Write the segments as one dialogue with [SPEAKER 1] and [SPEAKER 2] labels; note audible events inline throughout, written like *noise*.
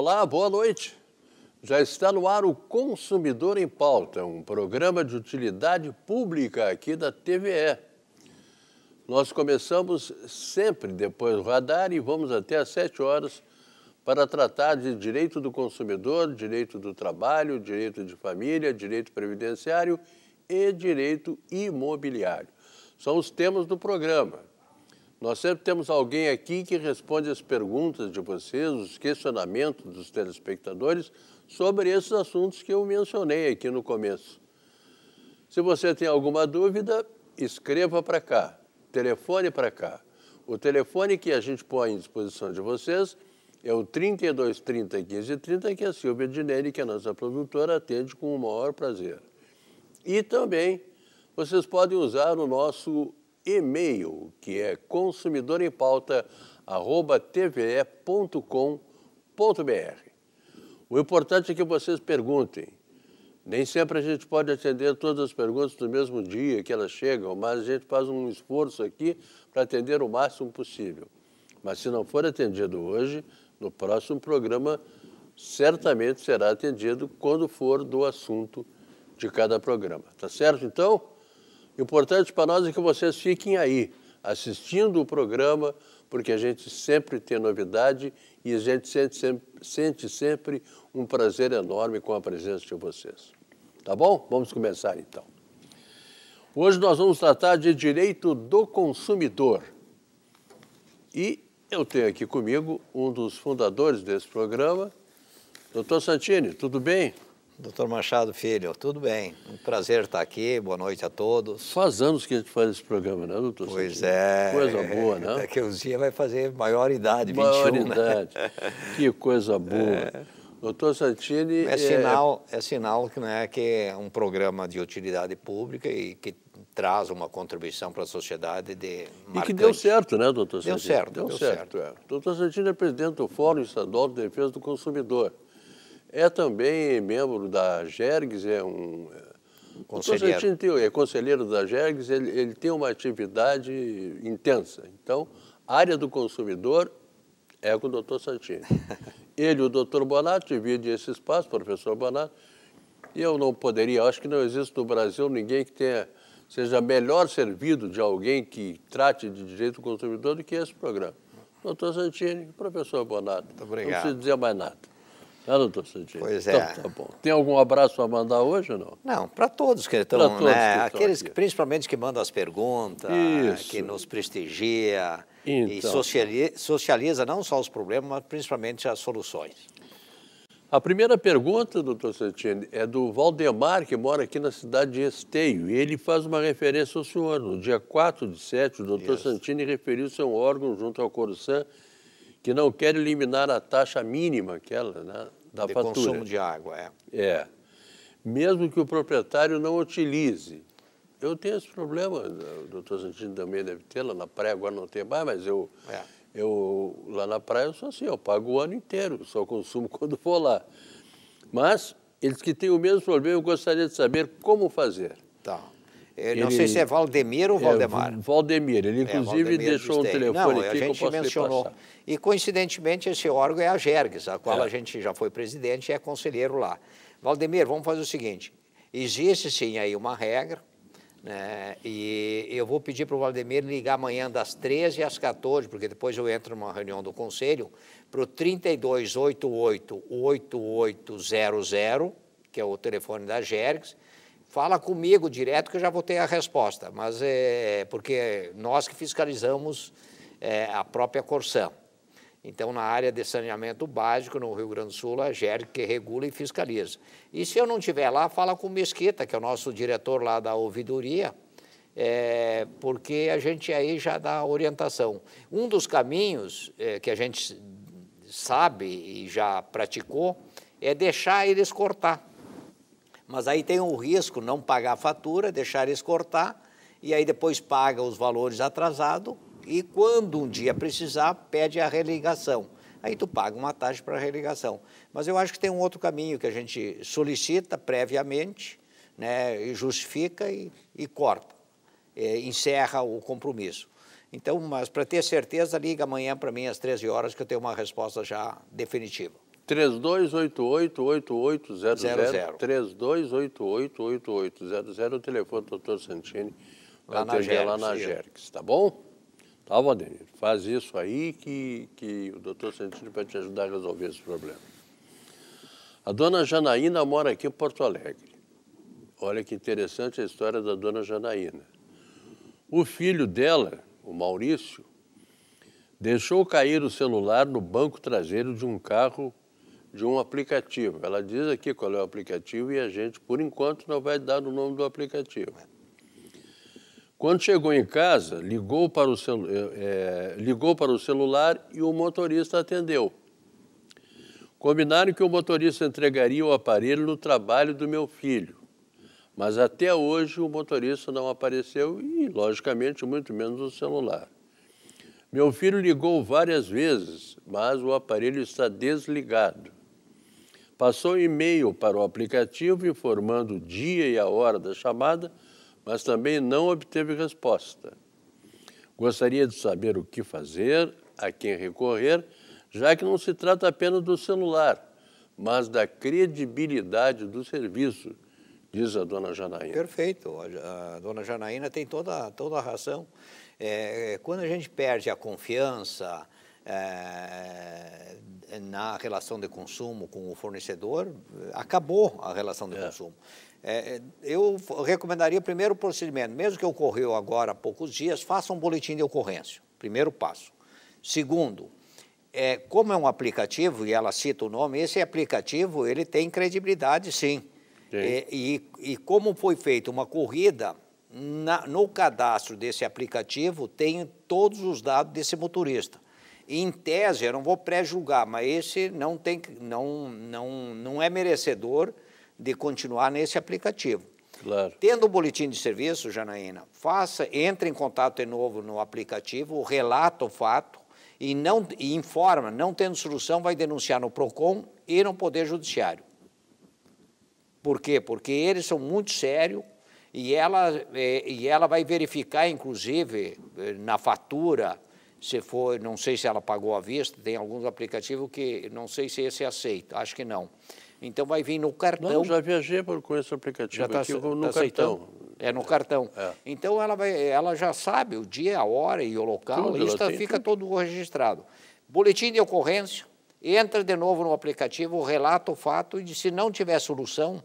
[SPEAKER 1] Olá, boa noite. Já está no ar o Consumidor em Pauta, um programa de utilidade pública aqui da TVE. Nós começamos sempre depois do radar e vamos até às 7 horas para tratar de direito do consumidor, direito do trabalho, direito de família, direito previdenciário e direito imobiliário. São os temas do programa. Nós sempre temos alguém aqui que responde as perguntas de vocês, os questionamentos dos telespectadores sobre esses assuntos que eu mencionei aqui no começo. Se você tem alguma dúvida, escreva para cá, telefone para cá. O telefone que a gente põe à disposição de vocês é o 3230 1530, que é a Silvia Dinelli, que é a nossa produtora, atende com o maior prazer. E também vocês podem usar o nosso e-mail, que é consumidorempauta.tve.com.br. O importante é que vocês perguntem. Nem sempre a gente pode atender todas as perguntas no mesmo dia que elas chegam, mas a gente faz um esforço aqui para atender o máximo possível. Mas se não for atendido hoje, no próximo programa certamente será atendido quando for do assunto de cada programa. Tá certo então? Importante para nós é que vocês fiquem aí, assistindo o programa, porque a gente sempre tem novidade e a gente sente sempre, sente sempre um prazer enorme com a presença de vocês. Tá bom? Vamos começar então. Hoje nós vamos tratar de direito do consumidor. E eu tenho aqui comigo um dos fundadores desse programa, doutor Santini, tudo bem? Doutor Machado Filho, tudo bem. Um prazer estar aqui, boa noite a todos. Faz anos que a gente faz esse programa, né, doutor? Pois é. Coisa boa, né?
[SPEAKER 2] Daqui é uns dias vai fazer maior idade, maior 21. Maior né? idade.
[SPEAKER 1] Né? Que coisa boa. É. Doutor Santini... É, é- sinal,
[SPEAKER 2] é... é sinal que, né, que é um programa de utilidade pública e que traz uma contribuição para a
[SPEAKER 1] sociedade de marcante. E que deu certo, né, doutor Santini? Deu certo, deu, deu certo. certo. É. Doutor Santini é presidente do Fórum Estadual de Defesa do Consumidor. É também membro da GERGS, é um. É, conselheiro. É conselheiro da GERGS, ele, ele tem uma atividade intensa. Então, área do consumidor é com o doutor Santini. *laughs* Ele e o doutor Bonato dividem esse espaço, professor Bonato. E Eu não poderia, acho que não existe no Brasil ninguém que tenha, seja melhor servido de alguém que trate de direito do consumidor do que esse programa. Doutor Santini, professor Bonato. Muito obrigado. Não preciso dizer mais nada. Ah, doutor Santini? Pois então é. Então, tá bom. Tem algum abraço a mandar hoje ou não? Não, para todos que estão, todos né? Que aqueles principalmente que mandam as perguntas, Isso. que
[SPEAKER 2] nos prestigia então. e socializa, socializa não só os problemas, mas
[SPEAKER 1] principalmente as soluções. A primeira pergunta, doutor Santini, é do Valdemar, que mora aqui na cidade de Esteio. E ele faz uma referência ao senhor. No dia 4 de setembro, o doutor Santini referiu-se a um órgão junto ao Coroçã que não quer eliminar a taxa mínima aquela, né, da de fatura. consumo de água, é. É. Mesmo que o proprietário não utilize. Eu tenho esse problema, o doutor Santino também deve ter, lá na praia agora não tem mais, mas eu, é. eu lá na praia eu sou assim, eu pago o ano inteiro, só consumo *laughs* quando vou lá. Mas eles que têm o mesmo problema, eu gostaria de saber como fazer. Tá. Ele, não sei se é Valdemir ou é, Valdemar. É, Valdemir, ele é, inclusive é, Valdemir deixou um telefone não, aqui a gente que eu mencionou.
[SPEAKER 2] E coincidentemente esse órgão é a Gergs, a qual é. a gente já foi presidente e é conselheiro lá. Valdemir, vamos fazer o seguinte, existe sim aí uma regra, né, e eu vou pedir para o Valdemir ligar amanhã das 13 às 14, porque depois eu entro numa reunião do conselho, para o 3288-8800, que é o telefone da Gergs. Fala comigo direto que eu já vou ter a resposta, mas é porque nós que fiscalizamos é, a própria Corsã. Então, na área de saneamento básico no Rio Grande do Sul, a GER que regula e fiscaliza. E se eu não estiver lá, fala com o Mesquita, que é o nosso diretor lá da ouvidoria, é, porque a gente aí já dá orientação. Um dos caminhos é, que a gente sabe e já praticou é deixar eles cortar. Mas aí tem o risco não pagar a fatura, deixar eles cortar, e aí depois paga os valores atrasado e quando um dia precisar, pede a religação. Aí tu paga uma taxa para a religação. Mas eu acho que tem um outro caminho que a gente solicita previamente, né, e justifica e, e corta, e é, encerra o compromisso. Então, mas para ter certeza, liga amanhã para mim às 13 horas que eu tenho uma resposta
[SPEAKER 1] já definitiva. 3288-8800, 3288-8800, o telefone do doutor Santini,
[SPEAKER 2] lá na, Gerx, lá na Jerks,
[SPEAKER 1] tá bom? Tá, faz isso aí que, que o doutor Santini vai te ajudar a resolver esse problema. A dona Janaína mora aqui em Porto Alegre. Olha que interessante a história da dona Janaína. O filho dela, o Maurício, deixou cair o celular no banco traseiro de um carro de um aplicativo. Ela diz aqui qual é o aplicativo e a gente, por enquanto, não vai dar o nome do aplicativo. Quando chegou em casa, ligou para o, celu é, ligou para o celular e o motorista atendeu. Combinaram que o motorista entregaria o aparelho no trabalho do meu filho. Mas até hoje o motorista não apareceu e, logicamente, muito menos o celular. Meu filho ligou várias vezes, mas o aparelho está desligado passou e-mail para o aplicativo informando o dia e a hora da chamada, mas também não obteve resposta. Gostaria de saber o que fazer, a quem recorrer, já que não se trata apenas do celular, mas da credibilidade do serviço, diz a dona Janaína.
[SPEAKER 2] Perfeito, a dona Janaína tem toda, toda a razão. É, é quando a gente perde a confiança, é, é, na relação de consumo com o fornecedor, acabou a relação de é. consumo. É, é, eu recomendaria primeiro o procedimento, mesmo que ocorreu agora há poucos dias, faça um boletim de ocorrência, primeiro passo. Segundo, é, como é um aplicativo, e ela cita o nome, esse aplicativo ele tem credibilidade, sim. É, e, e, como foi feita uma corrida, na, no cadastro desse aplicativo tem todos os dados desse motorista. Em tese, eu não vou pré-julgar, mas esse não, tem, não, não, não é merecedor de continuar nesse aplicativo. Claro. Tendo o boletim de serviço, Janaína, faça, entre em contato de novo no aplicativo, relata o fato e não e informa, não tendo solução, vai denunciar no PROCON e no Poder Judiciário. Por quê? Porque eles são muito sérios e ela, eh, e ela vai verificar, inclusive, eh, na fatura, se for, não sei se ela pagou à vista, tem alguns aplicativos que não sei se esse é aceita, acho que não. Então vai vir no cartão. Não, já
[SPEAKER 1] viajei por, com esse aplicativo já está no tá cartão.
[SPEAKER 2] É no cartão. É. Então ela, vai, ela já sabe o dia, a hora e o local, Tudo, isso fica tem... todo registrado. Boletim de ocorrência, entra de novo no aplicativo, relata o fato e se não tiver solução,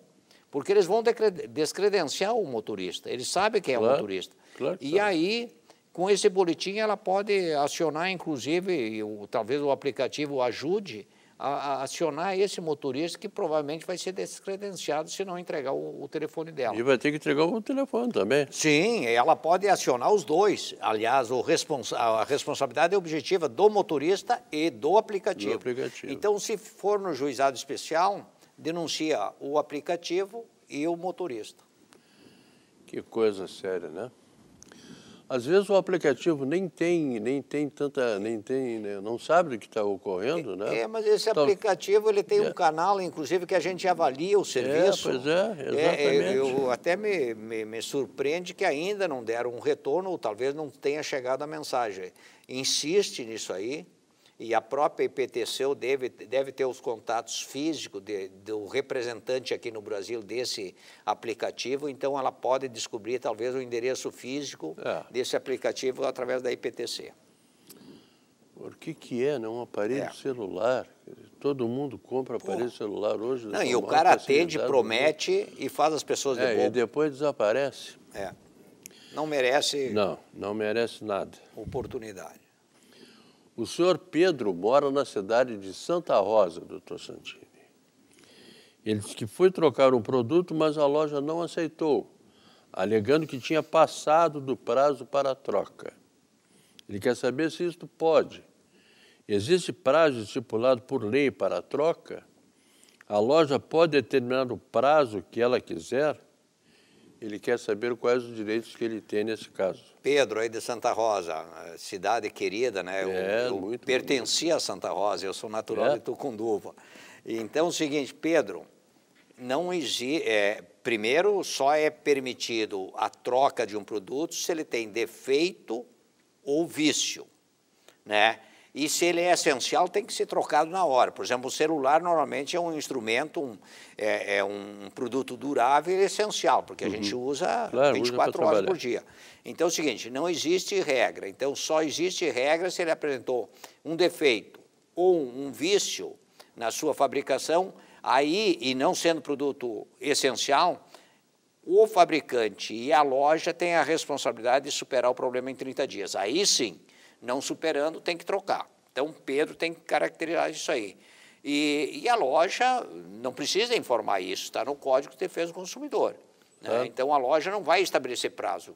[SPEAKER 2] porque eles vão descredenciar o motorista, eles sabem quem é claro, o motorista. Claro que e aí com esse boletim, ela pode acionar, inclusive, ou, talvez o aplicativo ajude a, a, acionar esse motorista que provavelmente vai ser descredenciado se não entregar o, o, telefone dela. E vai ter que entregar o telefone também. Sim, ela pode acionar os dois. Aliás, responsa a responsabilidade é objetiva do motorista e do aplicativo. do aplicativo. Então, se for no juizado especial, denuncia o aplicativo e o motorista.
[SPEAKER 1] Que coisa séria, né? Às vezes o aplicativo nem tem, nem tem tanta, nem tem, né? não sabe do que está ocorrendo, né? É, mas esse então,
[SPEAKER 2] aplicativo ele tem é. um canal, inclusive, que a gente avalia o é, serviço. É, pois
[SPEAKER 1] é, é, é exatamente.
[SPEAKER 2] É, eu, até me, me, me surpreende que ainda não deram um retorno, ou talvez não tenha chegado a mensagem. Insiste nisso aí, e a própria IPTC deve, deve ter os contatos físicos de, do representante aqui no Brasil desse aplicativo, então ela pode descobrir talvez o endereço físico é. desse aplicativo através da IPTC.
[SPEAKER 1] Por que que é, né, Um aparelho é. celular. Todo mundo compra aparelho Pô. celular hoje. Não, e o cara atende, promete e
[SPEAKER 2] faz as pessoas é, de E
[SPEAKER 1] depois desaparece.
[SPEAKER 2] É. Não merece... Não,
[SPEAKER 1] não merece nada. Oportunidade. O senhor Pedro mora na cidade de Santa Rosa, doutor Santini. Ele disse que foi trocar um produto, mas a loja não aceitou, alegando que tinha passado do prazo para a troca. Ele quer saber se isto pode. Existe prazo estipulado por lei para a troca? A loja pode determinar o prazo que ela quiser ele quer saber quais os direitos que ele tem nesse caso. Pedro, aí de
[SPEAKER 2] Santa Rosa,
[SPEAKER 1] cidade querida, né? Eu, é, eu muito pertencia bonito. a Santa Rosa, eu sou natural
[SPEAKER 2] é. de Tucunduva. Então, é o seguinte, Pedro, não exige. É, primeiro, só é permitido a troca de um produto se ele tem defeito ou vício, né? E se ele é essencial, tem que ser trocado na hora. Por exemplo, o celular normalmente é um instrumento, um, é, é, um produto durável e essencial, porque a uhum. gente usa claro, 24 usa horas trabalhar. por dia. Então é o seguinte: não existe regra. Então só existe regra se ele apresentou um defeito ou um vício na sua fabricação, aí, e não sendo produto essencial, o fabricante e a loja têm a responsabilidade de superar o problema em 30 dias. Aí sim não superando, tem que trocar. Então, Pedro tem que caracterizar isso aí. E, e a loja não precisa informar isso, está no Código de Defesa do Consumidor. Né? É. Então, a loja não vai estabelecer prazo.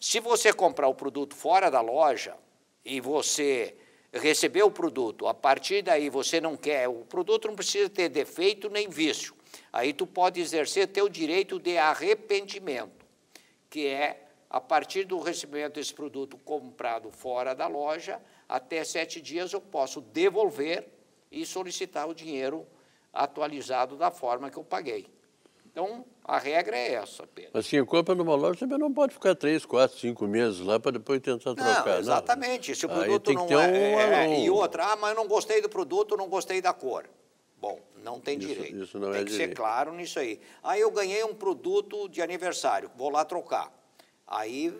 [SPEAKER 2] Se você comprar o produto fora da loja e você receber o produto, a partir daí você não quer, o produto não precisa ter defeito nem vício. Aí tu pode exercer teu direito de arrependimento, que é a partir do recebimento desse produto comprado fora da loja, até sete dias eu posso devolver e solicitar o dinheiro atualizado da forma que eu paguei. Então, a regra é essa, Pedro.
[SPEAKER 1] Mas quem compra numa loja também não pode ficar três, quatro, cinco meses lá para depois tentar trocar. Não, exatamente. Não. Se o produto não é, um, é, um... É, e outra,
[SPEAKER 2] ah, mas eu não gostei do produto, não gostei da cor. Bom, não tem isso, direito. Isso não tem é que ser claro nisso aí. Aí ah, eu ganhei um produto de aniversário, vou lá trocar aí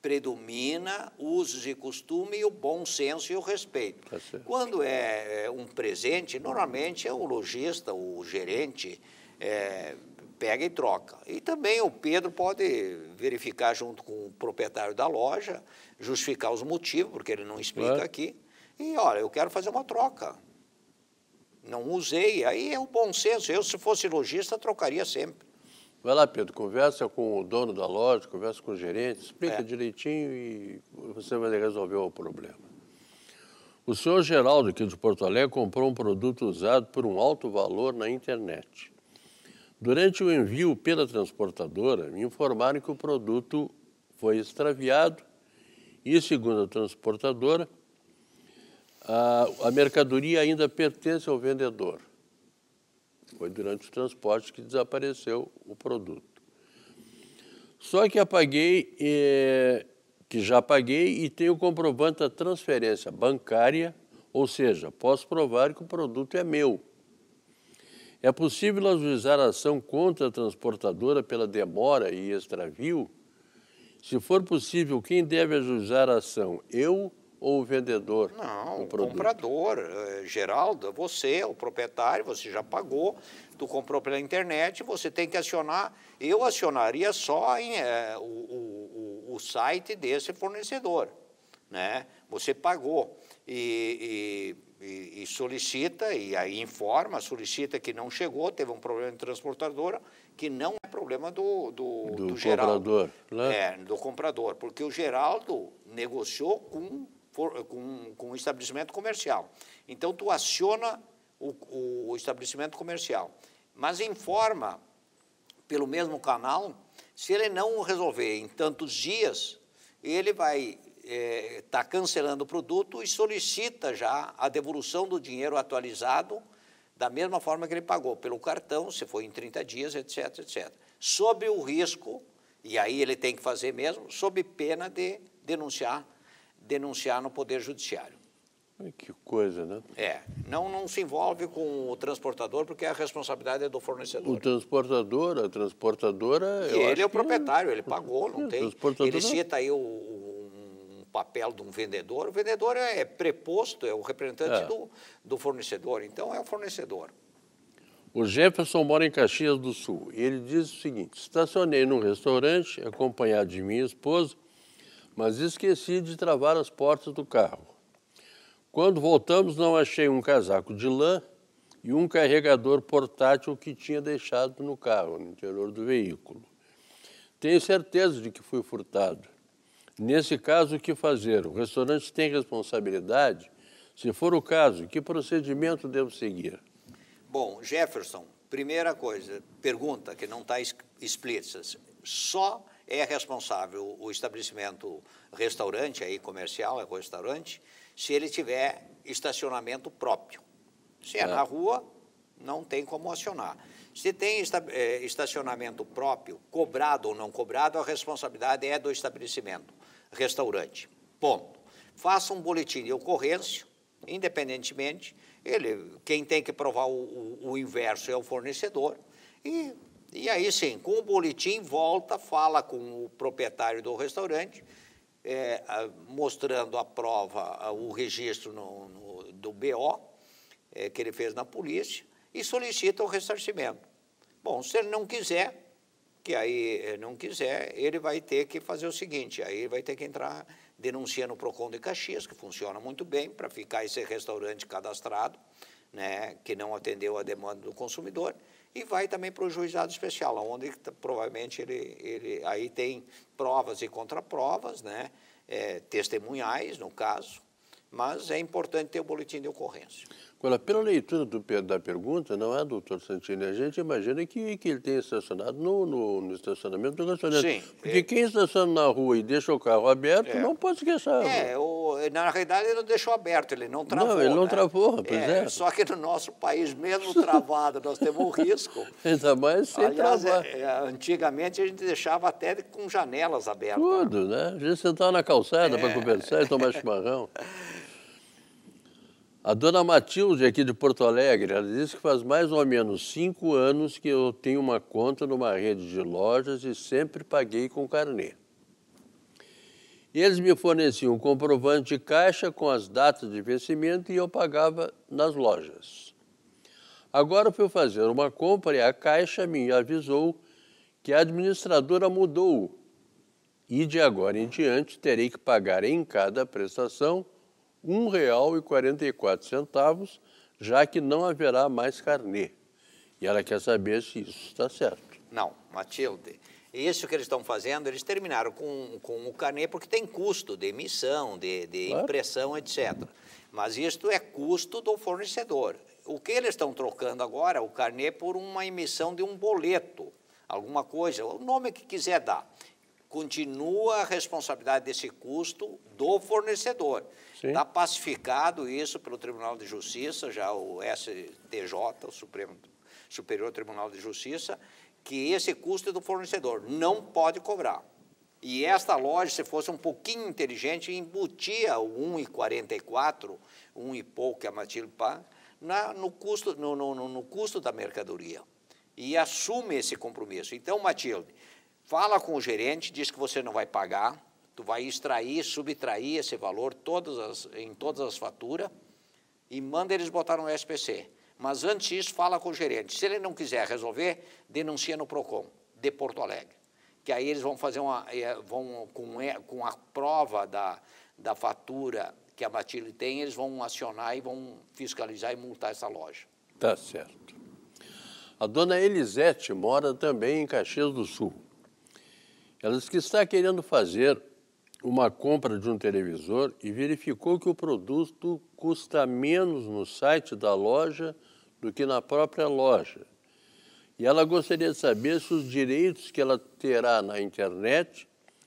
[SPEAKER 2] predomina usos e costumes, o bom senso e o respeito. Tá Quando é, é um presente, normalmente é o lojista, o gerente, é, pega e troca. E também o Pedro pode verificar junto com o proprietário da loja, justificar os motivos, porque ele não explica é. aqui. E olha, eu quero fazer uma troca. Não usei, aí é o bom senso. Eu, se fosse lojista, trocaria sempre.
[SPEAKER 1] Vai lá, Pedro, conversa com o dono da loja, conversa com o gerente, explica é. direitinho e você vai resolver o problema. O senhor Geraldo, aqui de Porto Alegre, comprou um produto usado por um alto valor na internet. Durante o envio pela transportadora, me informaram que o produto foi extraviado e, segundo a transportadora, a, a mercadoria ainda pertence ao vendedor. Foi durante o transporte que desapareceu o produto. Só que apaguei, é, que já paguei, e tenho comprovante da transferência bancária, ou seja, posso provar que o produto é meu. É possível ajuizar a ação contra a transportadora pela demora e extravio? Se for possível, quem deve ajuizar a ação? Eu ou o vendedor?
[SPEAKER 2] Não, o produto? comprador. Eh, Geraldo, é você, é o proprietário, você já pagou, tu comprou pela internet, você tem que acionar. Eu acionaria só em, é, o, o, o site desse fornecedor. Né? Você pagou e, e, e, solicita, e aí informa, solicita que não chegou, teve um problema de transportadora, que não é problema do, do, do, do Geraldo.
[SPEAKER 1] Comprador, né? É,
[SPEAKER 2] do comprador, porque o Geraldo negociou com for, eh, com, com um estabelecimento comercial. Então, tu aciona o, o, o estabelecimento comercial, mas informa pelo mesmo canal, se ele não resolver em tantos dias, ele vai estar eh, tá é, cancelando o produto e solicita já a devolução do dinheiro atualizado da mesma forma que ele pagou, pelo cartão, se foi em 30 dias, etc, etc. Sob o risco, e aí ele tem que fazer mesmo, sob pena de denunciar denunciar no Poder Judiciário.
[SPEAKER 1] Que coisa, né? É.
[SPEAKER 2] Não, não se envolve com o transportador, porque a responsabilidade é do fornecedor.
[SPEAKER 1] O transportador, a transportadora. E ele é o proprietário, é... ele pagou, não é, tem. Ele cita aí
[SPEAKER 2] o, um papel de um vendedor. O vendedor é preposto, é o representante é. Do, do fornecedor. Então, é o fornecedor.
[SPEAKER 1] O Jefferson mora em Caxias do Sul. E ele diz o seguinte: estacionei num restaurante, acompanhado de minha esposa mas esqueci de travar as portas do carro. Quando voltamos, não achei um casaco de lã e um carregador portátil que tinha deixado no carro, no interior do veículo. Tenho certeza de que fui furtado. Nesse caso, o que fazer? O restaurante tem responsabilidade? Se for o caso, que procedimento devo seguir?
[SPEAKER 2] Bom, Jefferson, primeira coisa, pergunta que não está explícita. Só é responsável o estabelecimento restaurante, aí comercial, é restaurante, se ele tiver estacionamento próprio. Se é, é. na rua, não tem como acionar. Se tem é, estacionamento próprio, cobrado ou não cobrado, a responsabilidade é do estabelecimento, restaurante. Ponto. Faça um boletim de ocorrência, independentemente, ele, quem tem que provar o, o, o inverso é o fornecedor, e e aí sim, com o boletim, volta, fala com o proprietário do restaurante, é, mostrando a prova, o registro no, no, do BO é, que ele fez na polícia e solicita o ressarcimento. Bom, se ele não quiser, que aí não quiser, ele vai ter que fazer o seguinte, aí ele vai ter que entrar, denuncia no PROCON de Caxias, que funciona muito bem, para ficar esse restaurante cadastrado, né, que não atendeu a demanda do consumidor, e vai também para o juizado especial, onde provavelmente ele, ele aí tem provas e contraprovas, né? É, testemunhais, no caso, mas é importante ter o boletim de ocorrência.
[SPEAKER 1] Agora, pela leitura do, da pergunta, não é, doutor Santini? A gente imagina que, que ele tem estacionado no, no, no estacionamento do restaurante. Sim. Porque é... quem estaciona na rua e deixa o carro aberto é. não pode esquecer
[SPEAKER 2] É, o, na realidade ele não deixou aberto, ele não travou. Não, ele não né?
[SPEAKER 1] travou, é, pois é, é,
[SPEAKER 2] Só que no nosso país, mesmo travado, nós temos um risco.
[SPEAKER 1] *laughs* Ainda mais sem Aliás,
[SPEAKER 2] travar. É, é, antigamente a gente deixava até com janelas abertas.
[SPEAKER 1] Tudo, né? A gente sentava na calçada para conversar e tomar chimarrão. *laughs* A dona Matilde, aqui de Porto Alegre, ela disse que faz mais ou menos cinco anos que eu tenho uma conta numa rede de lojas e sempre paguei com carnê. Eles me forneciam um comprovante de caixa com as datas de vencimento e eu pagava nas lojas. Agora fui fazer uma compra e a caixa me avisou que a administradora mudou e de agora em diante terei que pagar em cada prestação R$ 1,44, já que não haverá mais carnê. E ela quer saber se isso está certo. Não,
[SPEAKER 2] Matilde. Isso que eles estão fazendo, eles terminaram com, com o carnê porque tem custo de emissão, de, de claro. impressão, etc. Mas isto é custo do fornecedor. O que eles estão trocando agora, o carnê, por uma emissão de um boleto, alguma coisa, o nome que quiser dar. Continua a responsabilidade desse custo do fornecedor. Está pacificado isso pelo Tribunal de Justiça, já o STJ, o Supremo, Superior Tribunal de Justiça, que esse custo é do fornecedor, não pode cobrar. E esta loja, se fosse um pouquinho inteligente, embutia o 1,44, 1 e pouco que é a Matilde paga, no, custo, no, no, no custo da mercadoria. E assume esse compromisso. Então, Matilde, fala com o gerente, diz que você não vai pagar, Tu vai extrair, subtrair esse valor todas as, em todas as faturas e manda eles botar no SPC. Mas antes disso, fala com o gerente. Se ele não quiser resolver, denuncia no PROCON de Porto Alegre. Que aí eles vão fazer uma. Eh, vão com, com a prova da, da fatura que a Matilde tem, eles vão acionar e vão fiscalizar e multar essa
[SPEAKER 1] loja. Tá certo. A dona Elisete mora também em Caxias do Sul. Ela diz que está querendo fazer uma compra de um televisor e verificou que o produto custa menos no site da loja do que na própria loja. E ela gostaria de saber se os direitos que ela terá na internet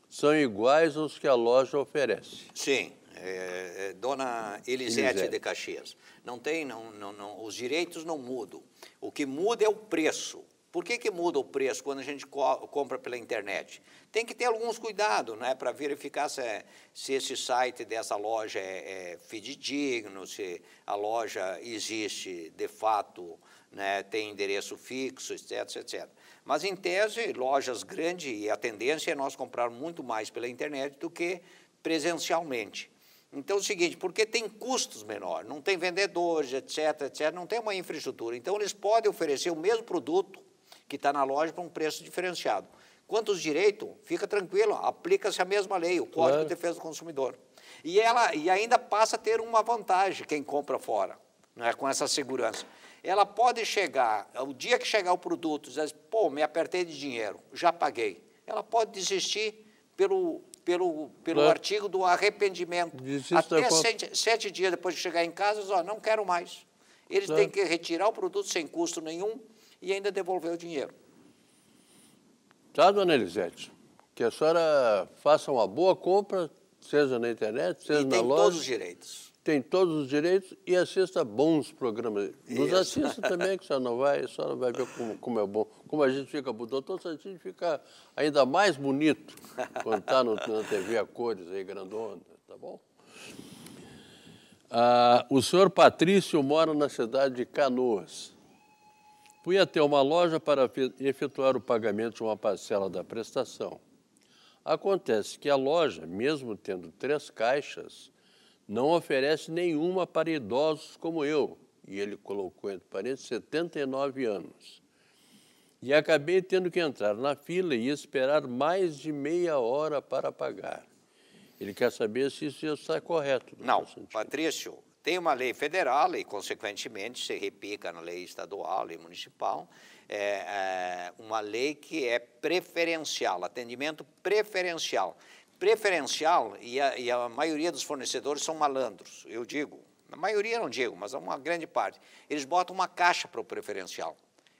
[SPEAKER 1] são iguais aos que a loja oferece. Sim. É, é,
[SPEAKER 2] dona Elisete, Elisete, de
[SPEAKER 1] Caxias. Não tem, não, não, não,
[SPEAKER 2] os direitos não mudam. O que muda é o preço. Por que, que muda o preço quando a gente co compra pela internet? Tem que ter alguns cuidados né, para verificar se, é, se esse site dessa loja é, é fidedigno, se a loja existe de fato, né, tem endereço fixo, etc, etc. Mas, em tese, lojas grandes, e a tendência é nós comprar muito mais pela internet do que presencialmente. Então é o seguinte, porque tem custos menores, não tem vendedores, etc, etc, não tem uma infraestrutura. Então eles podem oferecer o mesmo produto que está na loja para um preço diferenciado. Quanto aos direitos, fica tranquilo, aplica-se a mesma lei, o Código claro. de Defesa do Consumidor. E, ela, e ainda passa a ter uma vantagem quem compra fora, né, com essa segurança. Ela pode chegar, o dia que chegar o produto, diz, assim, pô, me apertei de dinheiro, já paguei. Ela pode desistir pelo, pelo, pelo claro. artigo do arrependimento. Desista Até sete, sete, dias depois de chegar em casa, diz, ó, não quero mais. Eles claro. têm que retirar o produto sem custo nenhum, e ainda devolveu o dinheiro.
[SPEAKER 1] Tá, dona Elisete? Que a senhora faça uma boa compra, seja na internet, seja e na loja. Tem todos os direitos. Tem todos os direitos e assista bons programas. Nos Isso. assista também, que a senhora não vai, a senhora vai ver como, como é bom. Como a gente fica, o doutor Santini fica ainda mais bonito quando está na TV a cores aí, grandona, tá bom? Ah, o senhor Patrício mora na cidade de Canoas. Fui até uma loja para efetuar o pagamento de uma parcela da prestação. Acontece que a loja, mesmo tendo três caixas, não oferece nenhuma para idosos como eu, e ele colocou entre parênteses 79 anos. E acabei tendo que entrar na fila e esperar mais de meia hora para pagar. Ele quer saber se isso está correto. Não, Patrício, tem uma lei federal e, consequentemente, se
[SPEAKER 2] repica na lei estadual e municipal, é, é, uma lei que é preferencial, atendimento preferencial. Preferencial, e a, e a maioria dos fornecedores são malandros, eu digo. A maioria não digo, mas uma grande parte. Eles botam uma caixa para o preferencial.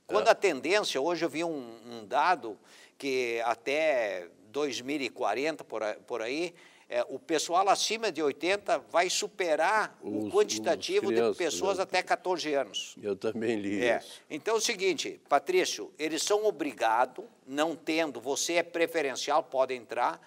[SPEAKER 2] Quando é. a tendência, hoje eu vi um, um dado que até 2040, por, por aí, é, o pessoal acima de 80 vai superar os, o quantitativo crianças, de pessoas eu, né? até 14 anos.
[SPEAKER 1] Eu também li é. isso.
[SPEAKER 2] Então é o seguinte, Patrício, eles são obrigados, não tendo, você é preferencial, pode entrar,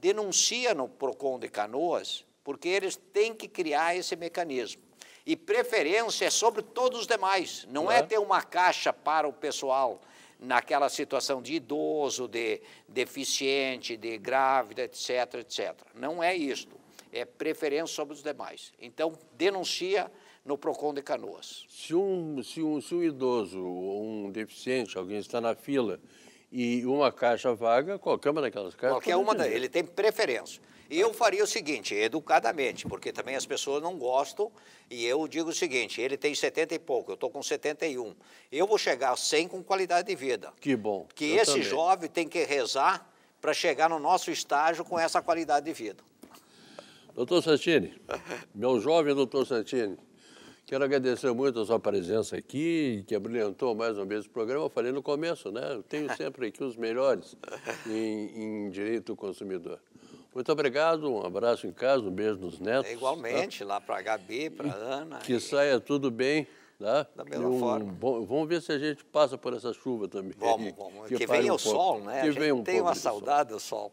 [SPEAKER 2] denuncia no PROCON de Canoas, porque eles têm que criar esse mecanismo. E preferência é sobre todos os demais, não é né? ter uma caixa para o pessoal naquela situação de idoso, de deficiente, de grávida, etc., etc. Não é isto. É preferência sobre os demais. Então, denuncia no PROCON de Canoas.
[SPEAKER 1] Se um, se um, se um idoso ou um deficiente, alguém está na fila e uma caixa vaga, qualquer uma daquelas caixas. Qualquer uma, da, ele tem preferência. Eu faria o seguinte,
[SPEAKER 2] educadamente, porque também as pessoas não gostam, e eu digo o seguinte, ele tem 70 e pouco, eu estou com 71. Eu vou chegar a 100 com qualidade de vida.
[SPEAKER 1] Que bom. Que esse também. jovem
[SPEAKER 2] tem que rezar para chegar no nosso estágio com essa qualidade de vida.
[SPEAKER 1] Doutor Santini, meu jovem doutor Santini, Quero agradecer muito a sua presença aqui, que abrilhantou mais uma vez o programa. Eu falei no começo, né? Eu tenho sempre aqui os melhores em, em direito do consumidor. Muito obrigado, um abraço em casa, um beijo nos netos. É igualmente, tá? lá para a Gabi, para Ana. Que e... saia tudo bem. Tá? Da mesma um, forma. Bom, vamos ver se a gente passa por essa chuva também. Vamos, vamos. Que, que venha um o sol, né? Que a gente um tem uma saudade do sol.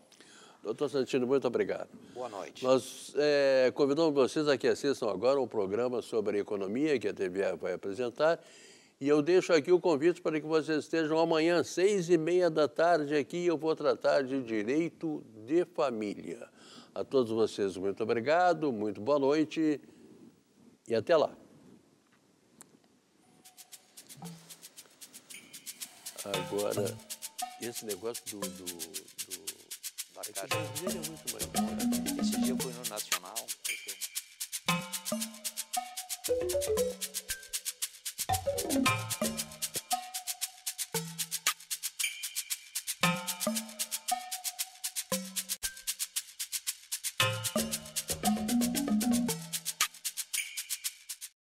[SPEAKER 1] Doutor Santino, muito obrigado. Boa noite. Nós é, convidamos vocês a que assistam agora um programa sobre economia que a TVA vai apresentar e eu deixo aqui o convite para que vocês estejam amanhã, seis e meia da tarde, aqui. Eu vou tratar de direito de família. A todos vocês, muito obrigado, muito boa noite e até lá. Agora, esse negócio do, do, do da é caixa é muito mais. Né?